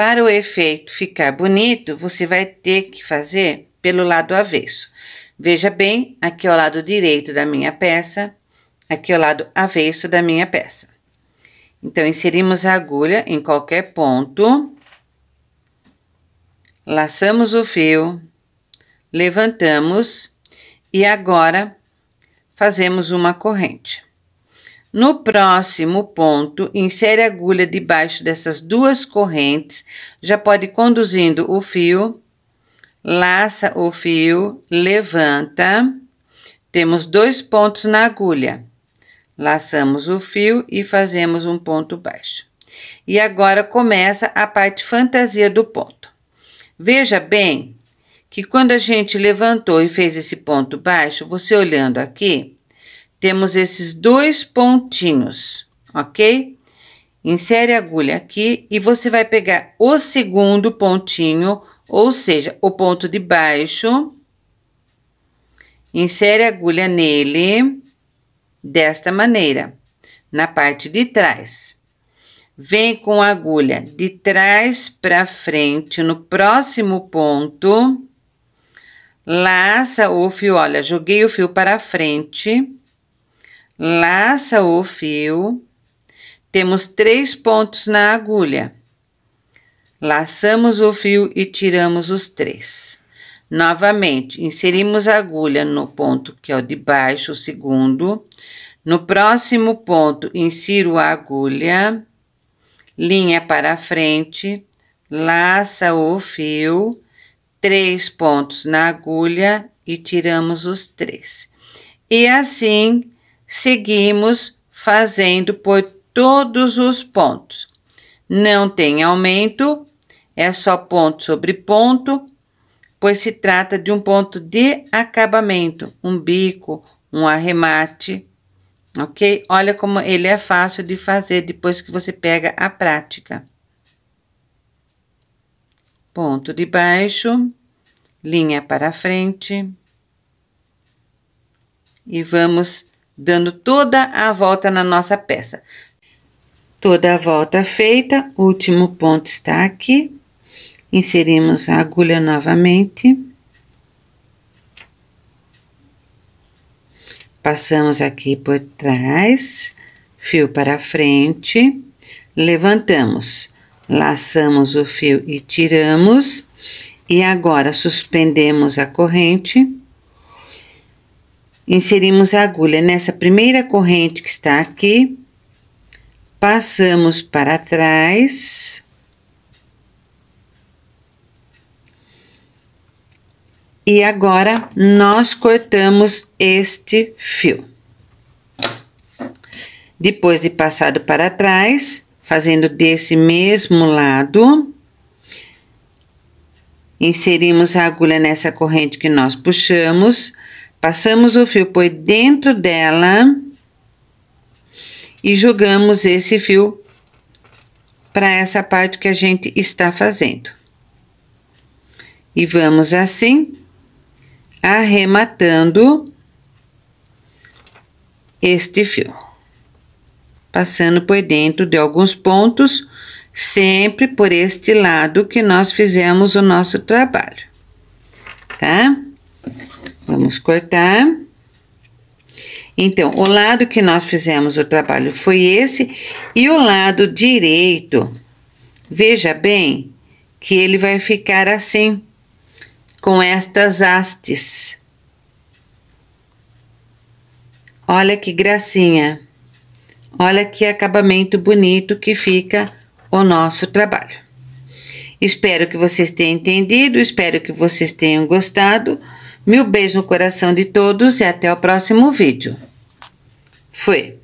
Para o efeito ficar bonito, você vai ter que fazer pelo lado avesso. Veja bem, aqui é o lado direito da minha peça, aqui é o lado avesso da minha peça. Então, inserimos a agulha em qualquer ponto, laçamos o fio, levantamos e agora fazemos uma corrente. No próximo ponto, insere a agulha debaixo dessas duas correntes, já pode ir conduzindo o fio, laça o fio, levanta. Temos dois pontos na agulha. Laçamos o fio e fazemos um ponto baixo. E agora começa a parte fantasia do ponto. Veja bem que quando a gente levantou e fez esse ponto baixo, você olhando aqui, temos esses dois pontinhos, ok? Insere a agulha aqui e você vai pegar o segundo pontinho, ou seja, o ponto de baixo. Insere a agulha nele desta maneira, na parte de trás. Vem com a agulha de trás para frente no próximo ponto. Laça o fio, olha, joguei o fio para frente laça o fio, temos três pontos na agulha. Laçamos o fio e tiramos os três. Novamente, inserimos a agulha no ponto que é o de baixo, o segundo. No próximo ponto, insiro a agulha, linha para frente, laça o fio, três pontos na agulha e tiramos os três. E assim, seguimos fazendo por todos os pontos. Não tem aumento, é só ponto sobre ponto, pois se trata de um ponto de acabamento, um bico, um arremate, ok? Olha como ele é fácil de fazer depois que você pega a prática. Ponto de baixo, linha para frente. E vamos dando toda a volta na nossa peça. Toda a volta feita, último ponto está aqui. Inserimos a agulha novamente. Passamos aqui por trás, fio para frente, levantamos, laçamos o fio e tiramos. E agora suspendemos a corrente Inserimos a agulha nessa primeira corrente que está aqui, passamos para trás. E agora, nós cortamos este fio. Depois de passado para trás, fazendo desse mesmo lado, inserimos a agulha nessa corrente que nós puxamos, Passamos o fio por dentro dela e jogamos esse fio para essa parte que a gente está fazendo. E vamos assim, arrematando este fio. Passando por dentro de alguns pontos, sempre por este lado que nós fizemos o nosso trabalho, tá? Vamos cortar. Então, o lado que nós fizemos o trabalho foi esse, e o lado direito, veja bem que ele vai ficar assim, com estas hastes. Olha que gracinha. Olha que acabamento bonito que fica o nosso trabalho. Espero que vocês tenham entendido, espero que vocês tenham gostado. Mil beijos no coração de todos e até o próximo vídeo. Fui!